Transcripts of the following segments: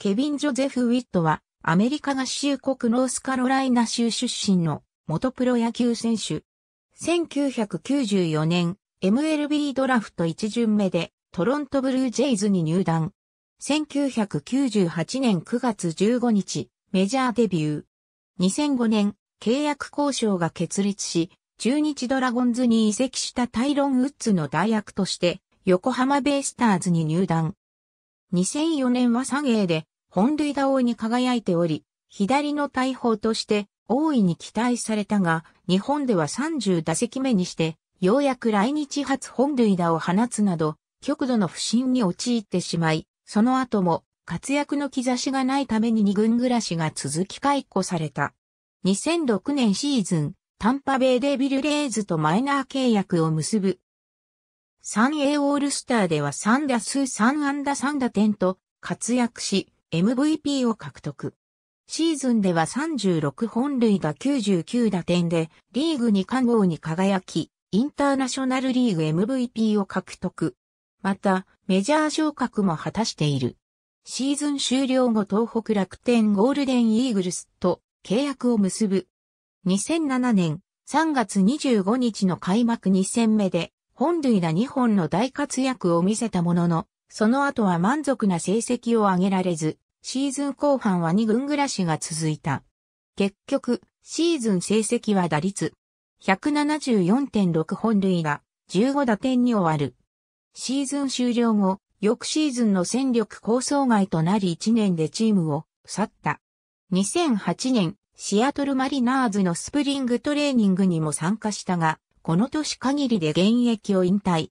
ケビン・ジョゼフ・ウィットは、アメリカ合衆国ノースカロライナ州出身の元プロ野球選手。1994年、MLB ドラフト1巡目でトロントブルージェイズに入団。1998年9月15日、メジャーデビュー。2005年、契約交渉が決裂し、中日ドラゴンズに移籍したタイロン・ウッズの代役として、横浜ベイスターズに入団。2004年は左芸で本塁打王に輝いており、左の大砲として大いに期待されたが、日本では30打席目にして、ようやく来日初本塁打を放つなど、極度の不振に陥ってしまい、その後も活躍の兆しがないために2軍暮らしが続き解雇された。2006年シーズン、タンパベイデビルレイズとマイナー契約を結ぶ 3A オールスターでは3打数3安打3打点と活躍し、MVP を獲得。シーズンでは36本塁打99打点で、リーグ2冠王に輝き、インターナショナルリーグ MVP を獲得。また、メジャー昇格も果たしている。シーズン終了後東北楽天ゴールデンイーグルスと契約を結ぶ。2007年3月25日の開幕2戦目で本塁打2本の大活躍を見せたものの、その後は満足な成績を上げられず、シーズン後半は2軍暮らしが続いた。結局、シーズン成績は打率174.6本塁打、15打点に終わる。シーズン終了後、翌シーズンの戦力構想外となり1年でチームを去った。2008年、シアトルマリナーズのスプリングトレーニングにも参加したが、この年限りで現役を引退。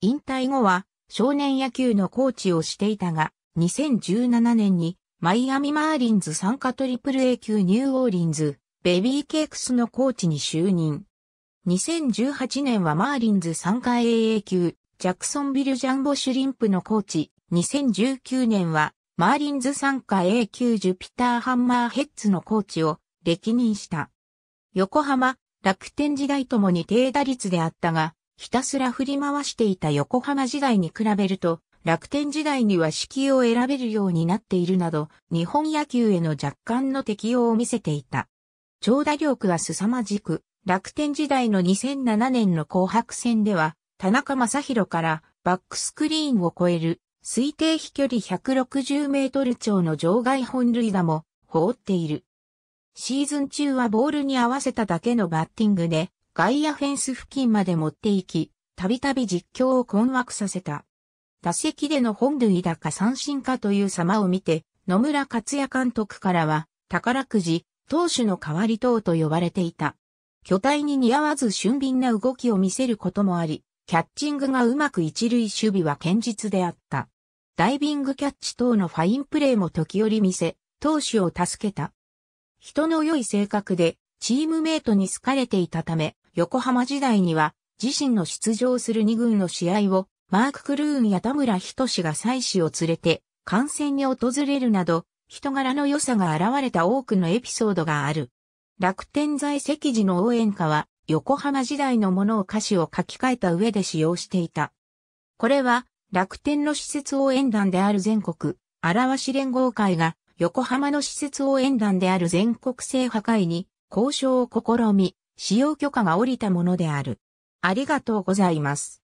引退後は少年野球のコーチをしていたが、2017年にマイアミマーリンズ参加トリプル A 級ニューオーリンズ、ベビーケークスのコーチに就任。2018年はマーリンズ参加 AA 級、ジャクソンビルジャンボシュリンプのコーチ。2019年はマーリンズ参加 A 級ジュピターハンマーヘッズのコーチを歴任した。横浜楽天時代ともに低打率であったが、ひたすら振り回していた横浜時代に比べると、楽天時代には指揮を選べるようになっているなど、日本野球への若干の適応を見せていた。長打力は凄まじく、楽天時代の2007年の紅白戦では、田中正宏からバックスクリーンを超える推定飛距離160メートル超の場外本塁打も放っている。シーズン中はボールに合わせただけのバッティングで、外野フェンス付近まで持っていき、たびたび実況を困惑させた。打席での本塁打か三振かという様を見て、野村克也監督からは、宝くじ、投手の代わり等と呼ばれていた。巨体に似合わず俊敏な動きを見せることもあり、キャッチングがうまく一塁守備は堅実であった。ダイビングキャッチ等のファインプレーも時折見せ、投手を助けた。人の良い性格で、チームメイトに好かれていたため、横浜時代には、自身の出場する2軍の試合を、マーク・クルーンや田村仁が妻子を連れて、観戦に訪れるなど、人柄の良さが現れた多くのエピソードがある。楽天在籍時の応援歌は、横浜時代のものを歌詞を書き換えた上で使用していた。これは、楽天の施設応援団である全国、あらわし連合会が横浜の施設応援団である全国制破壊に交渉を試み、使用許可が下りたものである。ありがとうございます。